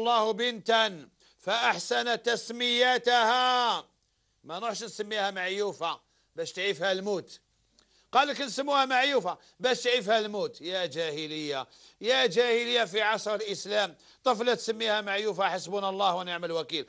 الله بنتا فأحسن تسميتها ما نروحش نسميها معيوفة باش تعيفها الموت قال لك نسموها معيوفة باش تعيفها الموت يا جاهلية يا جاهلية في عصر الإسلام طفلة تسميها معيوفة حسبنا الله ونعم الوكيل